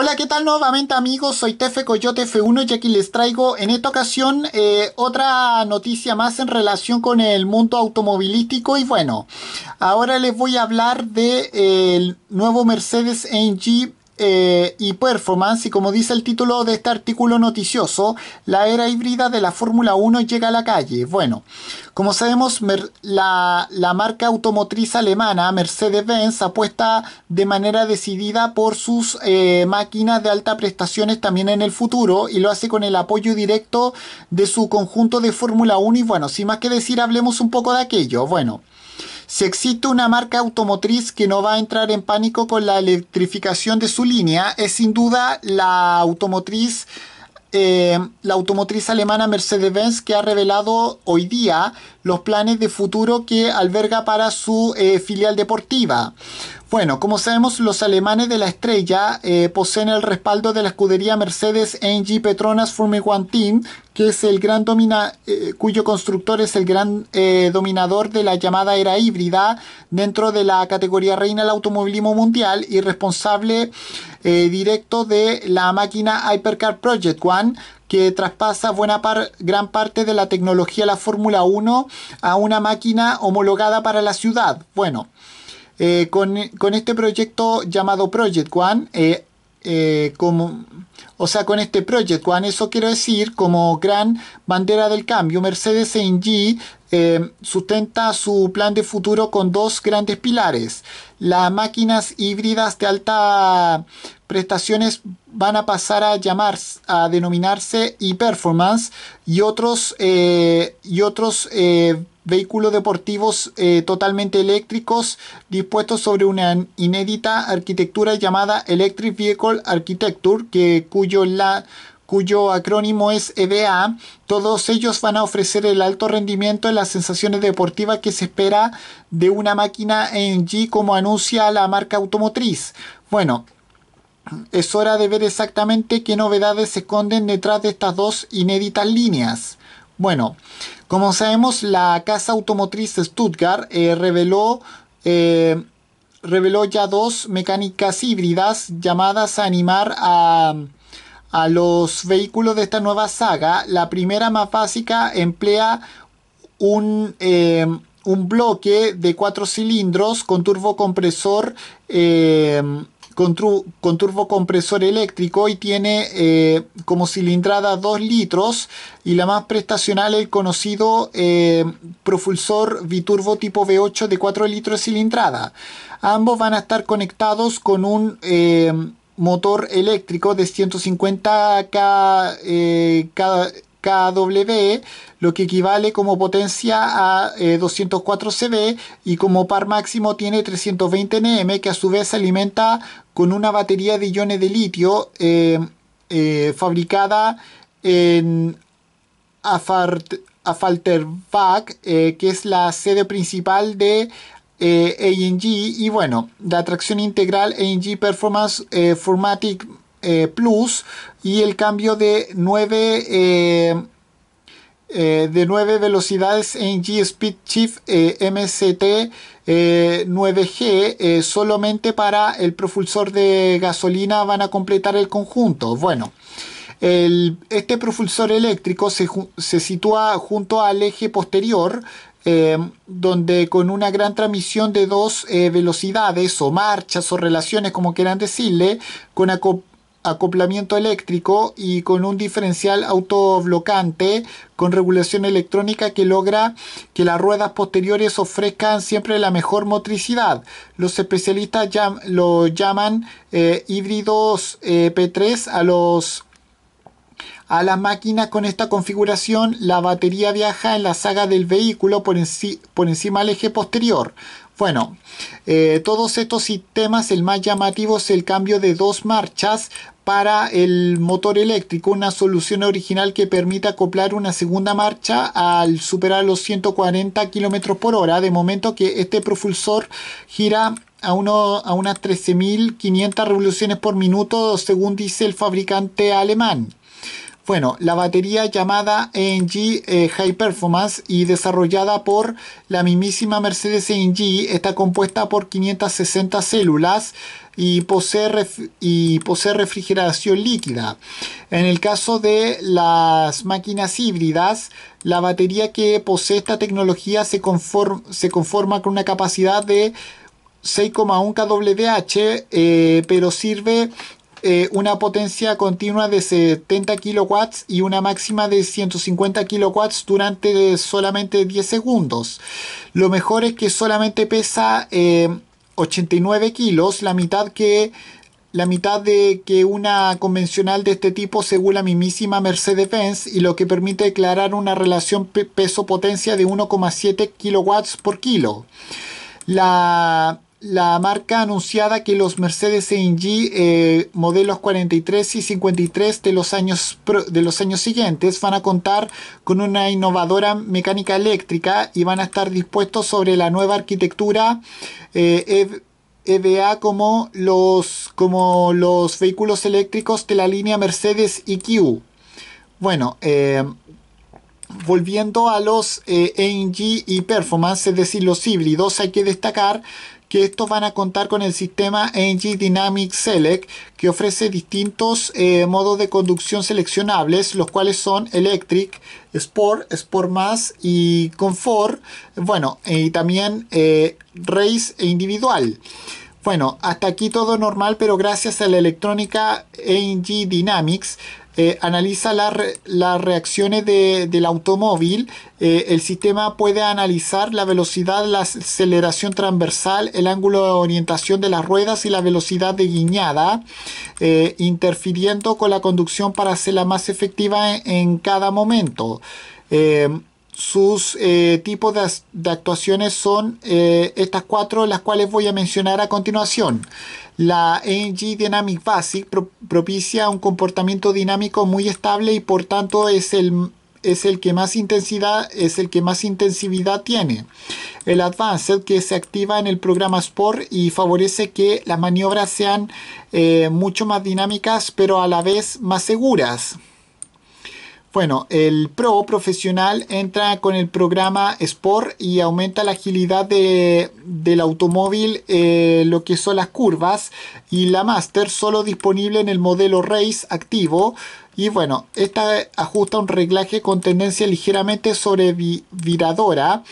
Hola, ¿qué tal nuevamente amigos? Soy Tefe Coyote F1 y aquí les traigo en esta ocasión eh, otra noticia más en relación con el mundo automovilístico y bueno, ahora les voy a hablar del de, el nuevo Mercedes AMG eh, y performance y como dice el título de este artículo noticioso, la era híbrida de la Fórmula 1 llega a la calle. Bueno, como sabemos, la, marca automotriz alemana Mercedes-Benz apuesta de manera decidida por sus eh, máquinas de alta prestaciones también en el futuro y lo hace con el apoyo directo de su conjunto de Fórmula 1 y bueno, sin más que decir, hablemos un poco de aquello. Bueno. Si existe una marca automotriz que no va a entrar en pánico con la electrificación de su línea, es sin duda la automotriz eh, la automotriz alemana Mercedes-Benz que ha revelado hoy día los planes de futuro que alberga para su eh, filial deportiva. Bueno, como sabemos, los alemanes de la estrella eh, poseen el respaldo de la escudería Mercedes AMG Petronas Team, que es el gran domina, eh, cuyo constructor es el gran eh, dominador de la llamada era híbrida dentro de la categoría reina del automovilismo mundial y responsable directo de la máquina Hypercar Project One, que traspasa buena gran parte de la tecnología de la Fórmula 1 a una máquina homologada para la ciudad. Bueno. Eh, con, este proyecto llamado Project One, eh, eh, como, o sea, con este Project One, eso quiero decir, como gran bandera del cambio, Mercedes AMG sustenta su plan de futuro con dos grandes pilares. Las máquinas híbridas de alta prestaciones van a pasar a llamarse, a denominarse e-performance y otros, y otros vehículos deportivos eh, totalmente eléctricos dispuestos sobre una inédita arquitectura llamada Electric Vehicle Architecture, que, cuyo, la, cuyo acrónimo es EVA. Todos ellos van a ofrecer el alto rendimiento en las sensaciones deportivas que se espera de una máquina en G como anuncia la marca automotriz. Bueno, es hora de ver exactamente qué novedades se esconden detrás de estas dos inéditas líneas. Bueno, como sabemos, la casa automotriz Stuttgart eh, reveló, eh, reveló ya dos mecánicas híbridas llamadas a animar a, los vehículos de esta nueva saga. La primera más básica emplea un, eh, bloque de cuatro cilindros con turbocompresor con, turbocompresor eléctrico y tiene eh, como cilindrada 2 litros y la más prestacional el conocido eh, propulsor biturbo tipo V8 de 4 litros de cilindrada. Ambos van a estar conectados con un eh, motor eléctrico de 150 k, eh, KW, lo que equivale como potencia a 204 eh, CV y como par máximo tiene 320 Nm, que a su vez se alimenta con una batería de iones de litio eh, eh, fabricada en Afart Afalterbach, que es la sede principal de ANG y bueno, la atracción integral ANG Performance Formatic eh, plus y el cambio de 9, eh, eh, de 9 velocidades en G-Speed Chief MCT 9G solamente para el propulsor de gasolina van a completar el conjunto. Bueno. este propulsor eléctrico se, sitúa junto al eje posterior donde con una gran transmisión de dos velocidades o marchas o relaciones, como quieran decirle, con, acoplamiento eléctrico y con un diferencial autoblocante con regulación electrónica que logra que las ruedas posteriores ofrezcan siempre la mejor motricidad. Los especialistas lo llaman eh, híbridos eh, P3 a los a las máquinas con esta configuración, la batería viaja en la saga del vehículo por, por encima del eje posterior. Bueno, eh, todos estos sistemas, el más llamativo es el cambio de dos marchas para el motor eléctrico, una solución original que permite acoplar una segunda marcha al superar los 140 km por hora, de momento que este propulsor gira a, a unas 13.500 revoluciones por minuto según dice el fabricante alemán. Bueno, la batería llamada ENG eh, High Performance y desarrollada por la mismísima Mercedes ENG está compuesta por 560 células y posee, y posee refrigeración líquida. En el caso de las máquinas híbridas, la batería que posee esta tecnología se, se conforma con una capacidad de 6,1 kWh, eh, pero sirve eh, una potencia continua de 70 kW y una máxima de 150 kW durante solamente 10 segundos. Lo mejor es que solamente pesa 89 eh, kilos, la mitad que la mitad de que una convencional de este tipo según la mismísima Mercedes-Benz y lo que permite declarar una relación peso-potencia de 1,7 kW por kilo. La la marca anunciada que los Mercedes AMG eh, modelos 43 y 53 de los, años de los años siguientes van a contar con una innovadora mecánica eléctrica y van a estar dispuestos sobre la nueva arquitectura eh, e e como los, como los vehículos eléctricos de la línea Mercedes EQ. Bueno, eh, volviendo a los ENG eh, e AMG y Performance, es decir, los híbridos, hay que destacar que estos van a contar con el sistema NG Dynamics Select que ofrece distintos eh, modos de conducción seleccionables, los cuales son Electric, Sport, Sport MASS y Confort, bueno, y también eh, Race e Individual. Bueno, hasta aquí todo normal, pero gracias a la electrónica NG Dynamics eh, analiza las reacciones del automóvil, eh, el sistema puede analizar la velocidad, la aceleración transversal, el ángulo de orientación de las ruedas y la velocidad de guiñada, eh, interfiriendo con la conducción para hacerla más efectiva en, cada momento sus eh, tipos de, actuaciones son eh, estas cuatro, las cuales voy a mencionar a continuación. La NG Dynamic Basic propicia un comportamiento dinámico muy estable y por tanto es el, que más intensidad es el que más intensividad tiene. El Advanced que se activa en el programa Sport y favorece que las maniobras sean eh, mucho más dinámicas pero a la vez más seguras. Bueno, el Pro profesional entra con el programa Sport y aumenta la agilidad del automóvil, eh, lo que son las curvas, y la Master solo disponible en el modelo Race activo. Y bueno, esta ajusta un reglaje con tendencia ligeramente sobreviradora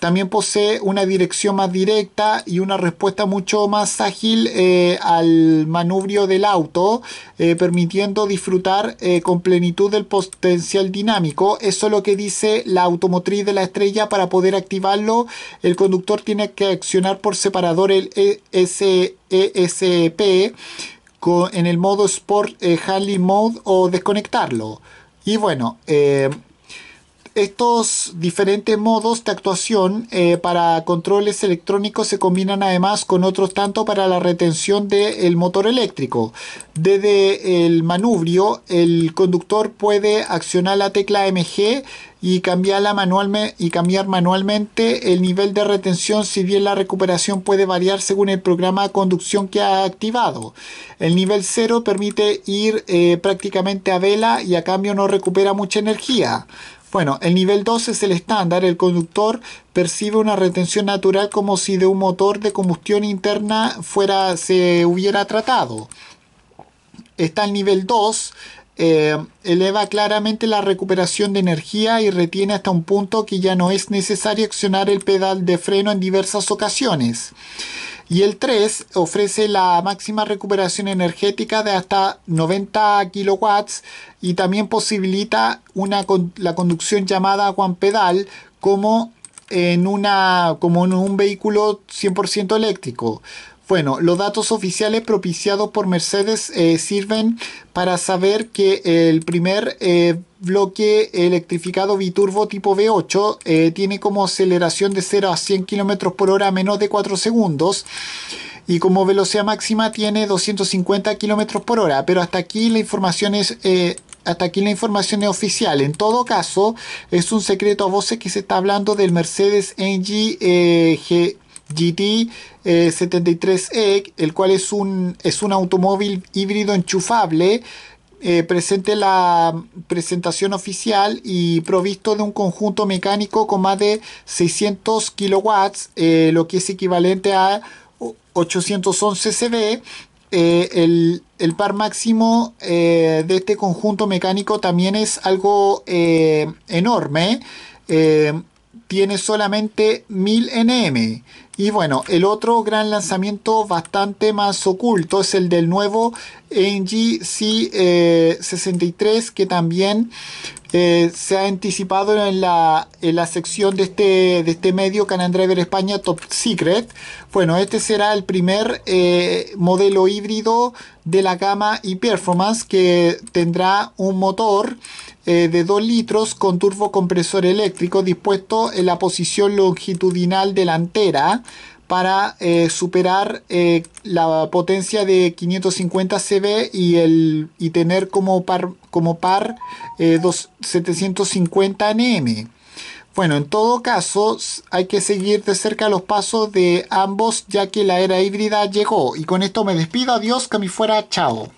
también posee una dirección más directa y una respuesta mucho más ágil eh, al manubrio del auto, eh, permitiendo disfrutar eh, con plenitud del potencial dinámico. Eso es lo que dice la automotriz de la estrella. Para poder activarlo, el conductor tiene que accionar por separador el ESP e, en el modo Sport Handling Mode o desconectarlo. Y bueno, estos diferentes modos de actuación eh, para controles electrónicos se combinan además con otros tanto para la retención del motor eléctrico. Desde el manubrio, el conductor puede accionar la tecla MG y, cambiarla y cambiar manualmente el nivel de retención, si bien la recuperación puede variar según el programa de conducción que ha activado. El nivel 0 permite ir eh, prácticamente a vela y a cambio no recupera mucha energía. Bueno, el nivel 2 es el estándar. El conductor percibe una retención natural como si de un motor de combustión interna fuera, se hubiera tratado. Está el nivel 2, eh, eleva claramente la recuperación de energía y retiene hasta un punto que ya no es necesario accionar el pedal de freno en diversas ocasiones. Y el 3 ofrece la máxima recuperación energética de hasta 90 kW y también posibilita una, la conducción llamada Juan Pedal como en, una, como en un vehículo 100% eléctrico. Bueno, los datos oficiales propiciados por Mercedes eh, sirven para saber que el primer eh, bloque electrificado biturbo tipo V8 eh, tiene como aceleración de 0 a 100 km por hora menos de 4 segundos y como velocidad máxima tiene 250 km por hora pero hasta aquí la información es hasta aquí la información es oficial en todo caso es un secreto a voces que se está hablando del Mercedes NG eh, GT73E, eh, el cual es un, es un automóvil híbrido enchufable eh, presente la presentación oficial y provisto de un conjunto mecánico con más de 600 kilowatts, eh, lo que es equivalente a 811 CV. el, el, par máximo de este conjunto mecánico también es algo enorme. tiene solamente 1000 NM y bueno, el otro gran lanzamiento bastante más oculto es el del nuevo NGC63 eh, que también eh, se ha anticipado en la, sección de este, de este medio canadá, Driver España Top Secret. Bueno, este será el primer eh, modelo híbrido de la gama y e performance que tendrá un motor eh, de 2 litros con turbo compresor eléctrico dispuesto en la posición longitudinal delantera para eh, superar eh, la potencia de 550 CV y, el, tener como par, como par 750 NM. Bueno, en todo caso hay que seguir de cerca los pasos de ambos ya que la era híbrida llegó. Y con esto me despido, adiós, que me fuera, chao.